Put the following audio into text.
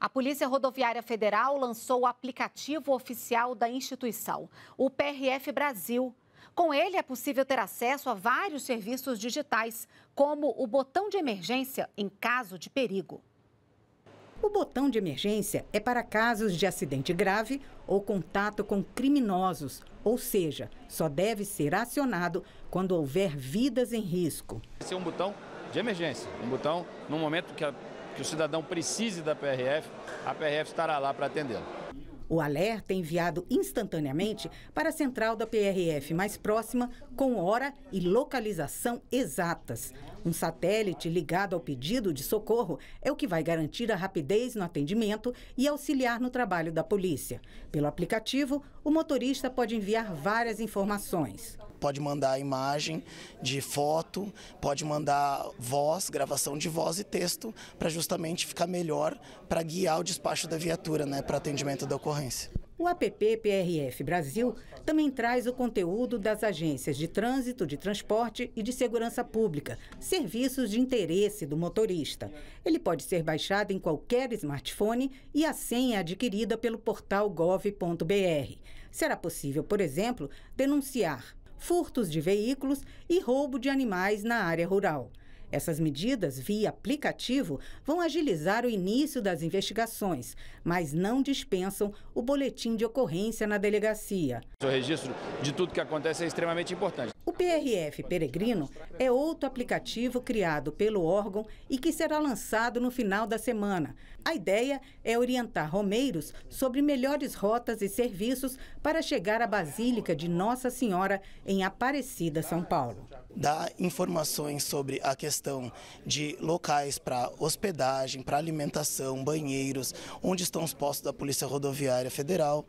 A Polícia Rodoviária Federal lançou o aplicativo oficial da instituição, o PRF Brasil. Com ele é possível ter acesso a vários serviços digitais, como o botão de emergência em caso de perigo. O botão de emergência é para casos de acidente grave ou contato com criminosos, ou seja, só deve ser acionado quando houver vidas em risco. Esse é um botão de emergência, um botão no momento que a que o cidadão precise da PRF, a PRF estará lá para atendê-lo. O alerta é enviado instantaneamente para a central da PRF mais próxima, com hora e localização exatas. Um satélite ligado ao pedido de socorro é o que vai garantir a rapidez no atendimento e auxiliar no trabalho da polícia. Pelo aplicativo, o motorista pode enviar várias informações pode mandar imagem de foto, pode mandar voz, gravação de voz e texto, para justamente ficar melhor para guiar o despacho da viatura, né, para atendimento da ocorrência. O app PRF Brasil também traz o conteúdo das agências de trânsito, de transporte e de segurança pública, serviços de interesse do motorista. Ele pode ser baixado em qualquer smartphone e a senha é adquirida pelo portal gov.br. Será possível, por exemplo, denunciar furtos de veículos e roubo de animais na área rural. Essas medidas, via aplicativo, vão agilizar o início das investigações, mas não dispensam o boletim de ocorrência na delegacia. O registro de tudo que acontece é extremamente importante. PRF Peregrino é outro aplicativo criado pelo órgão e que será lançado no final da semana. A ideia é orientar romeiros sobre melhores rotas e serviços para chegar à Basílica de Nossa Senhora em Aparecida, São Paulo. Dá informações sobre a questão de locais para hospedagem, para alimentação, banheiros, onde estão os postos da Polícia Rodoviária Federal.